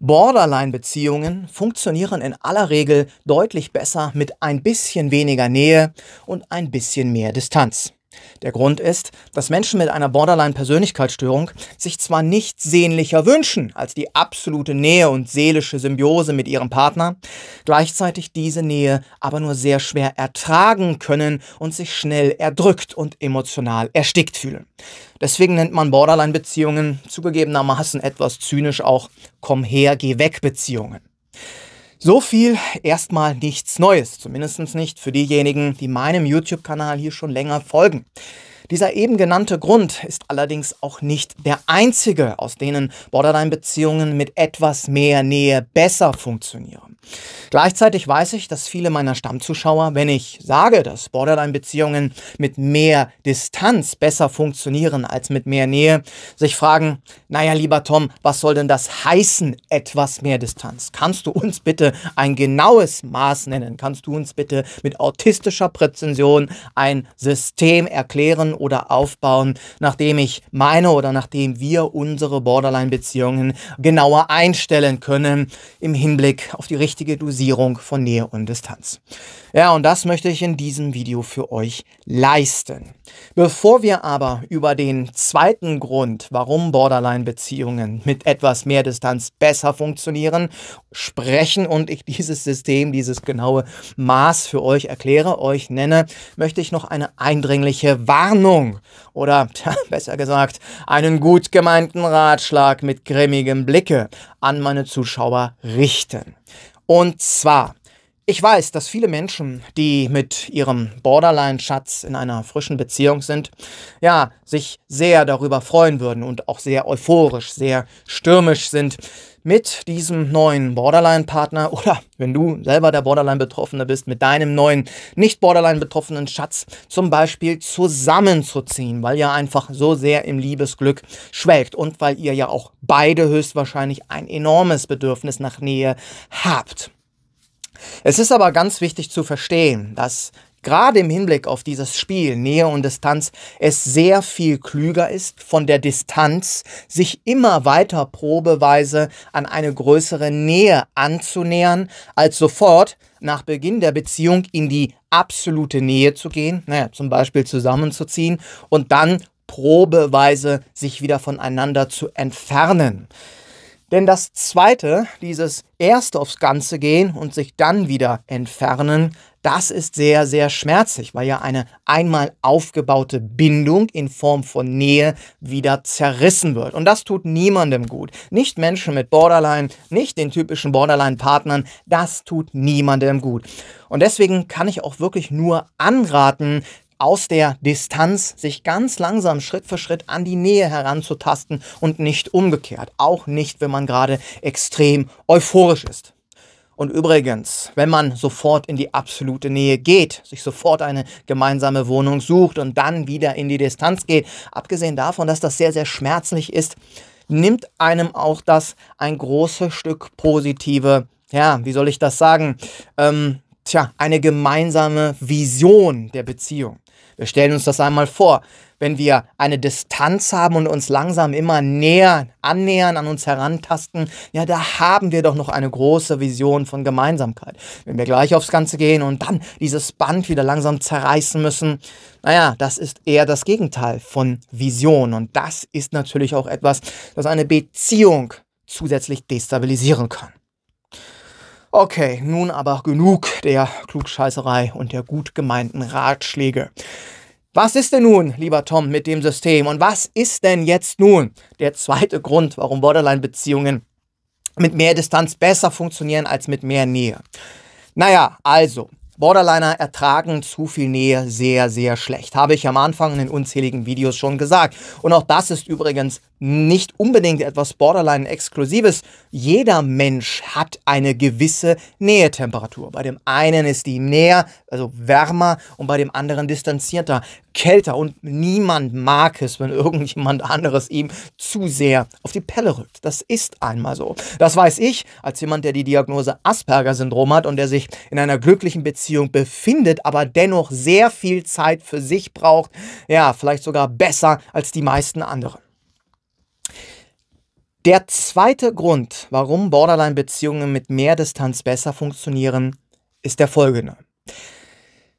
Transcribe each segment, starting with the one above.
Borderline-Beziehungen funktionieren in aller Regel deutlich besser mit ein bisschen weniger Nähe und ein bisschen mehr Distanz. Der Grund ist, dass Menschen mit einer Borderline-Persönlichkeitsstörung sich zwar nicht sehnlicher wünschen als die absolute Nähe und seelische Symbiose mit ihrem Partner, gleichzeitig diese Nähe aber nur sehr schwer ertragen können und sich schnell erdrückt und emotional erstickt fühlen. Deswegen nennt man Borderline-Beziehungen zugegebenermaßen etwas zynisch auch Komm her, geh weg Beziehungen. So viel erstmal nichts Neues, zumindest nicht für diejenigen, die meinem YouTube-Kanal hier schon länger folgen. Dieser eben genannte Grund ist allerdings auch nicht der einzige, aus denen Borderline-Beziehungen mit etwas mehr Nähe besser funktionieren. Gleichzeitig weiß ich, dass viele meiner Stammzuschauer, wenn ich sage, dass Borderline-Beziehungen mit mehr Distanz besser funktionieren als mit mehr Nähe, sich fragen, naja, lieber Tom, was soll denn das heißen, etwas mehr Distanz? Kannst du uns bitte ein genaues Maß nennen? Kannst du uns bitte mit autistischer Präzension ein System erklären oder aufbauen, nachdem ich meine oder nachdem wir unsere Borderline-Beziehungen genauer einstellen können im Hinblick auf die richtige Dosierung von Nähe und Distanz. Ja, und das möchte ich in diesem Video für euch leisten. Bevor wir aber über den zweiten Grund, warum Borderline-Beziehungen mit etwas mehr Distanz besser funktionieren, sprechen und ich dieses System, dieses genaue Maß für euch erkläre, euch nenne, möchte ich noch eine eindringliche Warnung oder tja, besser gesagt einen gut gemeinten Ratschlag mit grimmigem Blicke an meine Zuschauer richten. Und zwar, ich weiß, dass viele Menschen, die mit ihrem Borderline-Schatz in einer frischen Beziehung sind, ja, sich sehr darüber freuen würden und auch sehr euphorisch, sehr stürmisch sind mit diesem neuen Borderline-Partner oder wenn du selber der Borderline-Betroffene bist, mit deinem neuen nicht-Borderline-betroffenen Schatz zum Beispiel zusammenzuziehen, weil ihr einfach so sehr im Liebesglück schwelgt und weil ihr ja auch beide höchstwahrscheinlich ein enormes Bedürfnis nach Nähe habt. Es ist aber ganz wichtig zu verstehen, dass gerade im Hinblick auf dieses Spiel Nähe und Distanz es sehr viel klüger ist, von der Distanz sich immer weiter probeweise an eine größere Nähe anzunähern, als sofort nach Beginn der Beziehung in die absolute Nähe zu gehen, naja, zum Beispiel zusammenzuziehen und dann probeweise sich wieder voneinander zu entfernen. Denn das Zweite, dieses Erste aufs Ganze gehen und sich dann wieder entfernen, das ist sehr, sehr schmerzlich, weil ja eine einmal aufgebaute Bindung in Form von Nähe wieder zerrissen wird. Und das tut niemandem gut. Nicht Menschen mit Borderline, nicht den typischen Borderline-Partnern, das tut niemandem gut. Und deswegen kann ich auch wirklich nur anraten, aus der Distanz sich ganz langsam Schritt für Schritt an die Nähe heranzutasten und nicht umgekehrt. Auch nicht, wenn man gerade extrem euphorisch ist. Und übrigens, wenn man sofort in die absolute Nähe geht, sich sofort eine gemeinsame Wohnung sucht und dann wieder in die Distanz geht, abgesehen davon, dass das sehr, sehr schmerzlich ist, nimmt einem auch das ein großes Stück positive, ja, wie soll ich das sagen, ähm, tja, eine gemeinsame Vision der Beziehung. Wir stellen uns das einmal vor, wenn wir eine Distanz haben und uns langsam immer näher annähern, an uns herantasten, ja, da haben wir doch noch eine große Vision von Gemeinsamkeit. Wenn wir gleich aufs Ganze gehen und dann dieses Band wieder langsam zerreißen müssen, naja, das ist eher das Gegenteil von Vision. Und das ist natürlich auch etwas, das eine Beziehung zusätzlich destabilisieren kann. Okay, nun aber genug der Klugscheißerei und der gut gemeinten Ratschläge. Was ist denn nun, lieber Tom, mit dem System? Und was ist denn jetzt nun der zweite Grund, warum Borderline-Beziehungen mit mehr Distanz besser funktionieren als mit mehr Nähe? Naja, also, Borderliner ertragen zu viel Nähe sehr, sehr schlecht. Habe ich am Anfang in unzähligen Videos schon gesagt. Und auch das ist übrigens nicht unbedingt etwas Borderline-Exklusives. Jeder Mensch hat eine gewisse Nähetemperatur. Bei dem einen ist die näher, also wärmer und bei dem anderen distanzierter, kälter und niemand mag es, wenn irgendjemand anderes ihm zu sehr auf die Pelle rückt. Das ist einmal so. Das weiß ich als jemand, der die Diagnose Asperger-Syndrom hat und der sich in einer glücklichen Beziehung befindet, aber dennoch sehr viel Zeit für sich braucht. Ja, vielleicht sogar besser als die meisten anderen. Der zweite Grund, warum Borderline-Beziehungen mit mehr Distanz besser funktionieren, ist der folgende.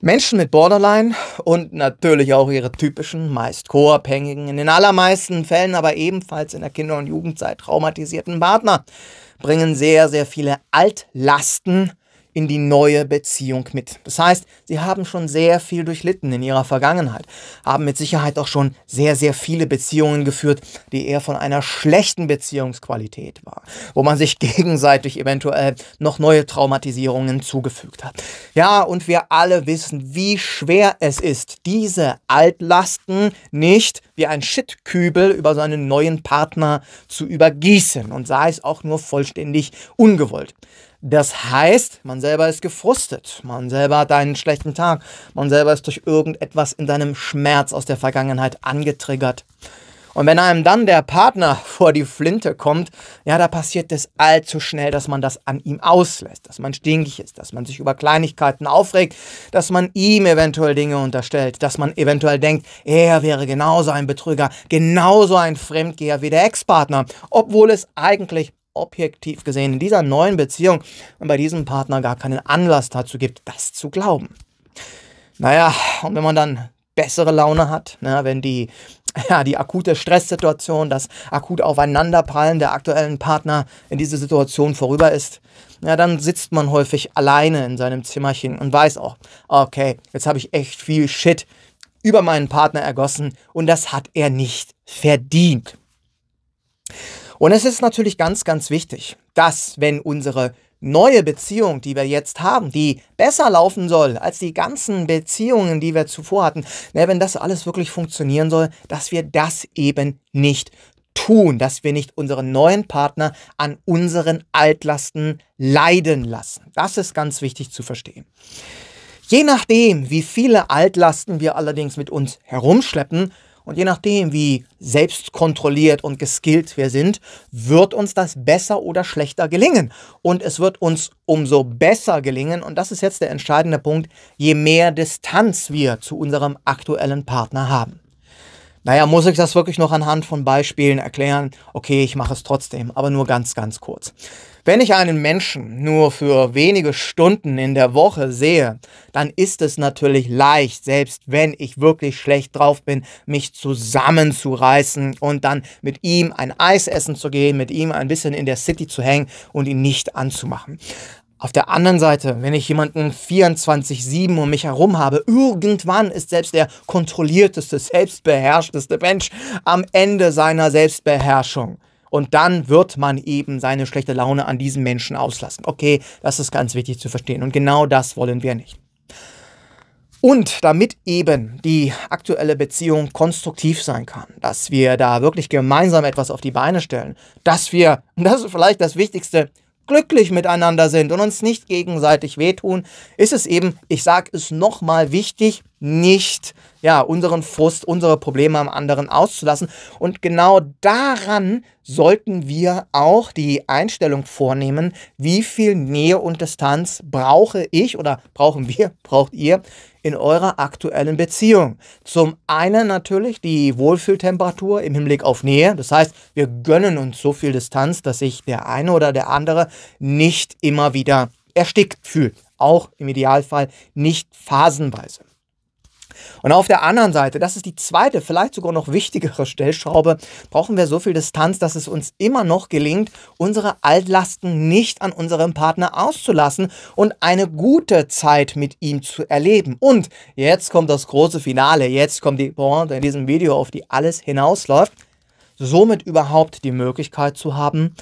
Menschen mit Borderline und natürlich auch ihre typischen, meist co-abhängigen, in den allermeisten Fällen aber ebenfalls in der Kinder- und Jugendzeit traumatisierten Partner bringen sehr, sehr viele Altlasten in die neue Beziehung mit. Das heißt, sie haben schon sehr viel durchlitten in ihrer Vergangenheit, haben mit Sicherheit auch schon sehr, sehr viele Beziehungen geführt, die eher von einer schlechten Beziehungsqualität waren, wo man sich gegenseitig eventuell noch neue Traumatisierungen zugefügt hat. Ja, und wir alle wissen, wie schwer es ist, diese Altlasten nicht wie ein Shitkübel über seinen neuen Partner zu übergießen und sei es auch nur vollständig ungewollt. Das heißt, man selber ist gefrustet, man selber hat einen schlechten Tag, man selber ist durch irgendetwas in seinem Schmerz aus der Vergangenheit angetriggert. Und wenn einem dann der Partner vor die Flinte kommt, ja, da passiert es allzu schnell, dass man das an ihm auslässt, dass man stinkig ist, dass man sich über Kleinigkeiten aufregt, dass man ihm eventuell Dinge unterstellt, dass man eventuell denkt, er wäre genauso ein Betrüger, genauso ein Fremdgeher wie der Ex-Partner, obwohl es eigentlich objektiv gesehen in dieser neuen Beziehung und bei diesem Partner gar keinen Anlass dazu gibt, das zu glauben. Naja, und wenn man dann bessere Laune hat, na, ne, wenn die, ja, die akute Stresssituation, das akut Aufeinanderprallen der aktuellen Partner in dieser Situation vorüber ist, ja, dann sitzt man häufig alleine in seinem Zimmerchen und weiß auch, okay, jetzt habe ich echt viel Shit über meinen Partner ergossen und das hat er nicht verdient. Und es ist natürlich ganz, ganz wichtig, dass wenn unsere neue Beziehung, die wir jetzt haben, die besser laufen soll als die ganzen Beziehungen, die wir zuvor hatten, ne, wenn das alles wirklich funktionieren soll, dass wir das eben nicht tun, dass wir nicht unseren neuen Partner an unseren Altlasten leiden lassen. Das ist ganz wichtig zu verstehen. Je nachdem, wie viele Altlasten wir allerdings mit uns herumschleppen, und je nachdem, wie selbstkontrolliert und geskillt wir sind, wird uns das besser oder schlechter gelingen. Und es wird uns umso besser gelingen, und das ist jetzt der entscheidende Punkt, je mehr Distanz wir zu unserem aktuellen Partner haben. Naja, muss ich das wirklich noch anhand von Beispielen erklären? Okay, ich mache es trotzdem, aber nur ganz, ganz kurz. Wenn ich einen Menschen nur für wenige Stunden in der Woche sehe, dann ist es natürlich leicht, selbst wenn ich wirklich schlecht drauf bin, mich zusammenzureißen und dann mit ihm ein Eis essen zu gehen, mit ihm ein bisschen in der City zu hängen und ihn nicht anzumachen. Auf der anderen Seite, wenn ich jemanden 24-7 um mich herum habe, irgendwann ist selbst der kontrollierteste, selbstbeherrschteste Mensch am Ende seiner Selbstbeherrschung. Und dann wird man eben seine schlechte Laune an diesem Menschen auslassen. Okay, das ist ganz wichtig zu verstehen. Und genau das wollen wir nicht. Und damit eben die aktuelle Beziehung konstruktiv sein kann, dass wir da wirklich gemeinsam etwas auf die Beine stellen, dass wir, und das ist vielleicht das Wichtigste, glücklich miteinander sind und uns nicht gegenseitig wehtun, ist es eben, ich sage es nochmal wichtig, nicht ja, unseren Frust, unsere Probleme am anderen auszulassen. Und genau daran sollten wir auch die Einstellung vornehmen, wie viel Nähe und Distanz brauche ich oder brauchen wir, braucht ihr in eurer aktuellen Beziehung. Zum einen natürlich die Wohlfühltemperatur im Hinblick auf Nähe. Das heißt, wir gönnen uns so viel Distanz, dass sich der eine oder der andere nicht immer wieder erstickt fühlt. Auch im Idealfall nicht phasenweise. Und auf der anderen Seite, das ist die zweite, vielleicht sogar noch wichtigere Stellschraube, brauchen wir so viel Distanz, dass es uns immer noch gelingt, unsere Altlasten nicht an unserem Partner auszulassen und eine gute Zeit mit ihm zu erleben. Und jetzt kommt das große Finale, jetzt kommt die Pointe in diesem Video, auf die alles hinausläuft. Somit überhaupt die Möglichkeit zu haben,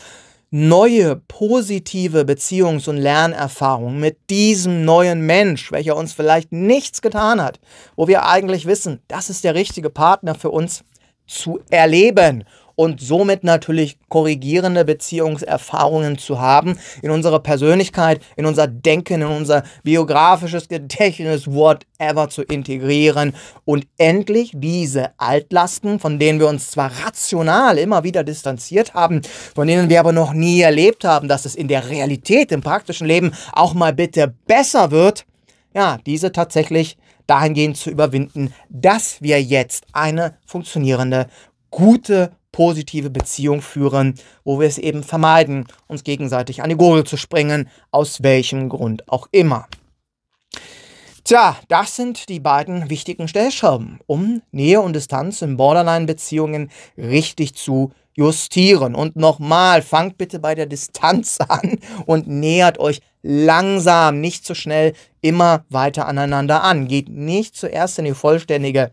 neue positive Beziehungs- und Lernerfahrung mit diesem neuen Mensch, welcher uns vielleicht nichts getan hat, wo wir eigentlich wissen, das ist der richtige Partner für uns zu erleben und somit natürlich korrigierende Beziehungserfahrungen zu haben in unserer Persönlichkeit, in unser Denken, in unser biografisches Gedächtnis, whatever zu integrieren und endlich diese Altlasten, von denen wir uns zwar rational immer wieder distanziert haben, von denen wir aber noch nie erlebt haben, dass es in der Realität, im praktischen Leben auch mal bitte besser wird, ja, diese tatsächlich dahingehend zu überwinden, dass wir jetzt eine funktionierende, gute positive Beziehung führen, wo wir es eben vermeiden, uns gegenseitig an die Gurgel zu springen, aus welchem Grund auch immer. Tja, das sind die beiden wichtigen Stellschrauben, um Nähe und Distanz in Borderline-Beziehungen richtig zu justieren. Und nochmal, fangt bitte bei der Distanz an und nähert euch langsam, nicht zu so schnell, immer weiter aneinander an. Geht nicht zuerst in die vollständige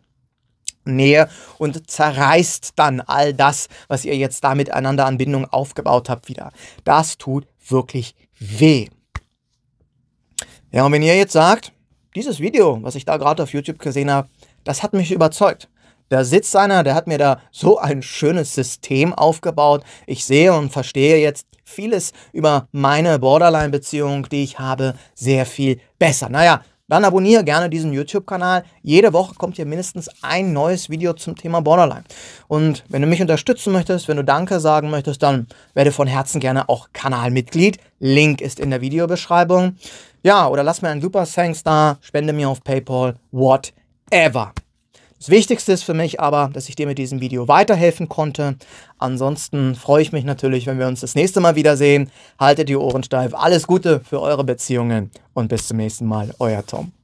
Nähe und zerreißt dann all das, was ihr jetzt da miteinander an Bindung aufgebaut habt, wieder. Das tut wirklich weh. Ja, und wenn ihr jetzt sagt, dieses Video, was ich da gerade auf YouTube gesehen habe, das hat mich überzeugt. Da sitzt einer, der hat mir da so ein schönes System aufgebaut. Ich sehe und verstehe jetzt vieles über meine Borderline-Beziehung, die ich habe, sehr viel besser. Naja, dann abonniere gerne diesen YouTube-Kanal. Jede Woche kommt hier mindestens ein neues Video zum Thema Borderline. Und wenn du mich unterstützen möchtest, wenn du Danke sagen möchtest, dann werde von Herzen gerne auch Kanalmitglied. Link ist in der Videobeschreibung. Ja, oder lass mir einen Super Thanks da, spende mir auf PayPal, whatever. Das Wichtigste ist für mich aber, dass ich dir mit diesem Video weiterhelfen konnte. Ansonsten freue ich mich natürlich, wenn wir uns das nächste Mal wiedersehen. Haltet die Ohren steif. Alles Gute für eure Beziehungen und bis zum nächsten Mal. Euer Tom.